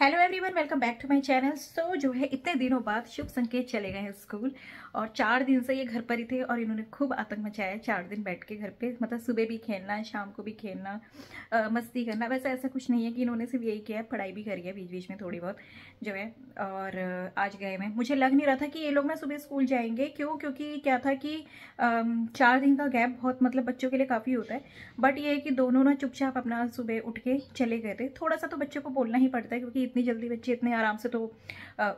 hello everyone welcome back to my channel so जो है इतने दिनों बाद शुभ संकेत चले गए हैं स्कूल और चार दिन से ये घर पर ही थे और इन्होंने खूब आतंक मचाया चार दिन बैठ के घर पे मतलब सुबह भी खेलना शाम को भी खेलना आ, मस्ती करना वैसे ऐसा कुछ नहीं है कि इन्होंने सिर्फ यही किया है पढ़ाई भी करी है बीच बीच में थोड़ी बहुत जो है और आज गए मैं मुझे लग नहीं रहा था कि ये लोग ना सुबह स्कूल जाएंगे क्यों क्योंकि क्या था कि चार दिन का गैप बहुत मतलब बच्चों के लिए काफ़ी होता है बट ये है कि दोनों ना चुपचाप अपना सुबह उठ के चले गए थे थोड़ा सा तो बच्चों को बोलना ही पड़ता है क्योंकि इतनी जल्दी बच्चे इतने आराम से तो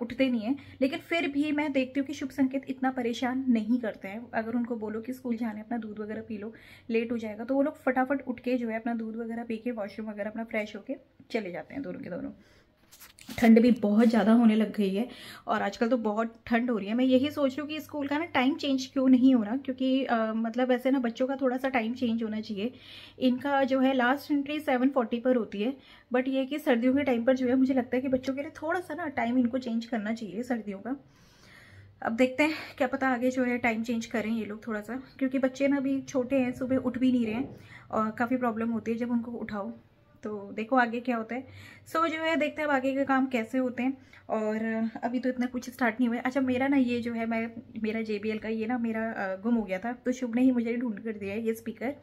उठते नहीं हैं लेकिन फिर भी मैं देखती हूँ कि शुभ संकेत इतना परेशान नहीं करते हैं अगर उनको बोलो कि स्कूल जाने अपना दूध वगैरह पी लो लेट हो जाएगा तो वो लोग फटाफट उठ के जो है अपना दूध वगैरह पी के वॉशरूम वगैरह अपना फ्रेश होकर चले जाते हैं दोनों के दोनों ठंड भी बहुत ज़्यादा होने लग गई है और आजकल तो बहुत ठंड हो रही है मैं यही सोच रही हूँ कि स्कूल का ना टाइम चेंज क्यों नहीं हो रहा क्योंकि आ, मतलब ऐसे ना बच्चों का थोड़ा सा टाइम चेंज होना चाहिए इनका जो है लास्ट एंट्री सेवन फोर्टी पर होती है बट ये कि सर्दियों के टाइम पर जो है मुझे लगता है कि बच्चों के लिए थोड़ा सा ना टाइम इनको चेंज करना चाहिए सर्दियों का अब देखते हैं क्या पता आगे जो है टाइम चेंज करें ये लोग थोड़ा सा क्योंकि बच्चे ना अभी छोटे हैं सुबह उठ भी नहीं रहे हैं और काफ़ी प्रॉब्लम होती है जब उनको उठाओ तो देखो आगे क्या होता है सो so, जो है देखते हैं अब आगे के काम कैसे होते हैं और अभी तो इतना कुछ स्टार्ट नहीं हुआ अच्छा मेरा ना ये जो है मैं मेरा जे का ये ना मेरा गुम हो गया था तो शुभ ने ही मुझे ढूंढ कर दिया है ये स्पीकर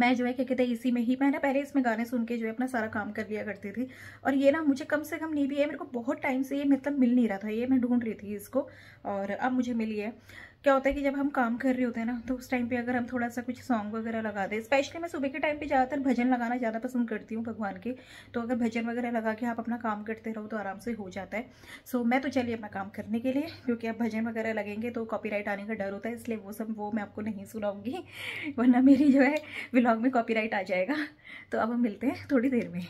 मैं जो है क्या कहते हैं इसी में ही मैं ना पहले इसमें गाने सुन के जो है अपना सारा काम कर लिया करती थी और ये ना मुझे कम से कम नहीं भी है मेरे को बहुत टाइम से ये मतलब मिल नहीं रहा था ये मैं ढूंढ रही थी इसको और अब मुझे मिली है क्या होता है कि जब हम काम कर रहे होते हैं ना तो उस टाइम पे अगर हम थोड़ा सा कुछ सॉन्ग वगैरह लगा दें स्पेशली मैं सुबह के टाइम पे ज़्यादातर भजन लगाना ज़्यादा पसंद करती हूँ भगवान के तो अगर भजन वगैरह लगा के आप अपना काम करते रहो तो आराम से हो जाता है सो so, मैं तो चलिए अपना काम करने के लिए क्योंकि अब भजन वगैरह लगेंगे तो कॉपी आने का डर होता है इसलिए वो सब वो मैं आपको नहीं सुनाऊँगी वरना मेरी जो है ब्लॉग में कॉपी आ जाएगा तो अब हम मिलते हैं थोड़ी देर में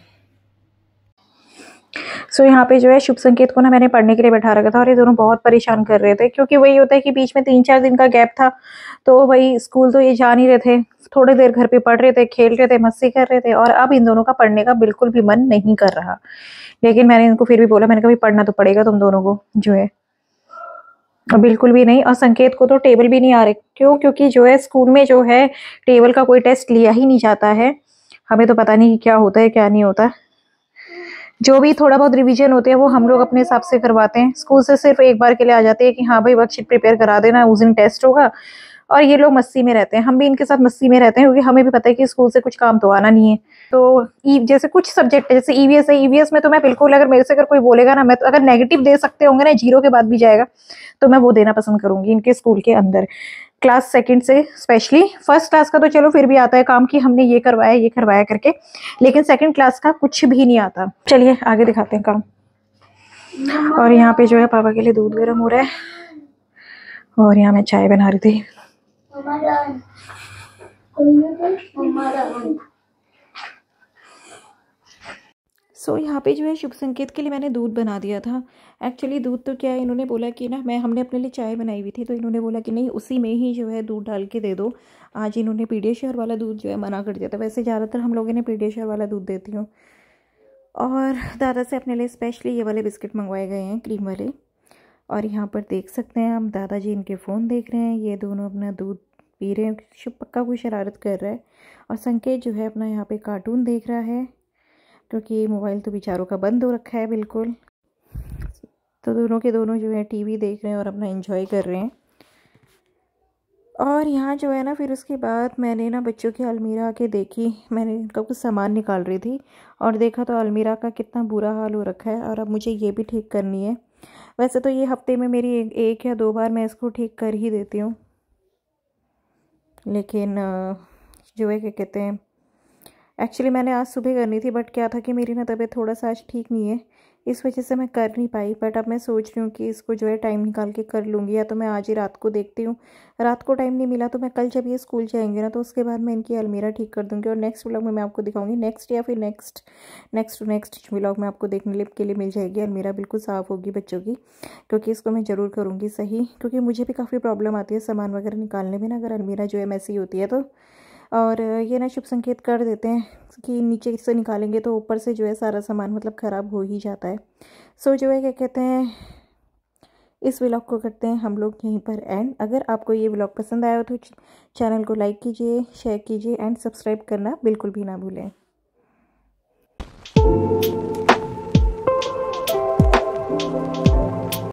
सो so, यहाँ पे जो है शुभ संकेत को ना मैंने पढ़ने के लिए बैठा रखा था और ये दोनों बहुत परेशान कर रहे थे क्योंकि वही होता है कि बीच में तीन चार दिन का गैप था तो वही स्कूल तो ये जा नहीं रहे थे थोड़ी देर घर पे पढ़ रहे थे खेल रहे थे मस्ती कर रहे थे और अब इन दोनों का पढ़ने का बिल्कुल भी मन नहीं कर रहा लेकिन मैंने इनको फिर भी बोला मैंने कभी पढ़ना तो पड़ेगा तुम दोनों को जो है बिल्कुल भी नहीं और संकेत को तो टेबल भी नहीं आ रहे क्यों क्योंकि जो है स्कूल में जो है टेबल का कोई टेस्ट लिया ही नहीं जाता है हमें तो पता नहीं क्या होता है क्या नहीं होता जो भी थोड़ा बहुत रिवीजन होते हैं वो हम लोग अपने हिसाब से करवाते हैं स्कूल से सिर्फ एक बार के लिए आ जाते हैं कि हाँ भाई वर्कशीट प्रिपेयर करा देना उस दिन टेस्ट होगा और ये लोग मस्ती में रहते हैं हम भी इनके साथ मस्ती में रहते हैं क्योंकि हमें भी पता है कि स्कूल से कुछ काम तो आना नहीं है तो e, जैसे कुछ सब्जेक्ट है जैसे ईवीएस e है ईवीएस e में तो मैं बिल्कुल अगर मेरे से अगर कोई बोलेगा ना मैं तो अगर नेगेटिव दे सकते होंगे ना जीरो के बाद भी जाएगा तो मैं वो देना पसंद करूंगी इनके स्कूल के अंदर क्लास सेकंड से स्पेशली फर्स्ट क्लास का तो चलो फिर भी आता है काम कि हमने ये करवाया ये करवाया करके लेकिन सेकंड क्लास का कुछ भी नहीं आता चलिए आगे दिखाते हैं काम और यहाँ पे जो है पापा के लिए दूध गर्म हो रहा है और यहाँ मैं चाय बना रही थी सो so, यहाँ पे जो है शुभ संकेत के लिए मैंने दूध बना दिया था एक्चुअली दूध तो क्या है इन्होंने बोला कि ना मैं हमने अपने लिए चाय बनाई हुई थी तो इन्होंने बोला कि नहीं उसी में ही जो है दूध डाल के दे दो आज इन्होंने पीडियाश्योर वाला दूध जो है मना कर दिया था वैसे ज़्यादातर हम लोग इन्हें पीडियाश्योर वाला दूध देती हूँ और दादा से अपने लिए स्पेशली ये वाले बिस्किट मंगवाए गए हैं क्रीम वाले और यहाँ पर देख सकते हैं हम दादाजी इनके फ़ोन देख रहे हैं ये दोनों अपना दूध पी रहे हैं पक्का कोई शरारत कर रहा है और संकेत जो है अपना यहाँ पे कार्टून देख रहा है क्योंकि मोबाइल तो बेचारों का बंद हो रखा है बिल्कुल तो दोनों के दोनों जो है टीवी देख रहे हैं और अपना इन्जॉय कर रहे हैं और यहाँ जो है ना फिर उसके बाद मैंने ना बच्चों की अलमीरा के देखी मैंने इनका कुछ सामान निकाल रही थी और देखा तो अलमीरा का कितना बुरा हाल हो रखा है और अब मुझे ये भी ठीक करनी है वैसे तो ये हफ्ते में मेरी एक, एक या दो बार मैं इसको ठीक कर ही देती हूँ लेकिन जो है क्या कहते हैं एक्चुअली मैंने आज सुबह करनी थी बट क्या था कि मेरी ना तबीयत थोड़ा सा आज ठीक नहीं है इस वजह से मैं कर नहीं पाई बट अब मैं सोच रही हूँ कि इसको जो है टाइम निकाल के कर लूँगी या तो मैं आज ही रात को देखती हूँ रात को टाइम नहीं मिला तो मैं कल जब ये स्कूल जाएंगे ना तो उसके बाद मैं इनकी अलमीरा ठीक कर दूँगी और नेक्स्ट व्लॉग में मैं आपको दिखाऊंगी नेक्स्ट या फिर नेक्स्ट नेक्स्ट नेक्स्ट व्लॉग में आपको देखने के लिए मिल जाएगी अलमीरा बिल्कुल साफ़ होगी बच्चों की क्योंकि इसको मैं ज़रूर करूँगी सही क्योंकि मुझे भी काफ़ी प्रॉब्लम आती है सामान वगैरह निकालने में ना अगर अलमीरा जो है मैसी होती है तो और ये ना शुभ संकेत कर देते हैं कि नीचे से निकालेंगे तो ऊपर से जो है सारा सामान मतलब ख़राब हो ही जाता है सो so, जो है क्या कहते हैं इस व्लॉग को करते हैं हम लोग यहीं पर एंड अगर आपको ये व्लॉग पसंद आया हो तो चैनल को लाइक कीजिए शेयर कीजिए एंड सब्सक्राइब करना बिल्कुल भी ना भूलें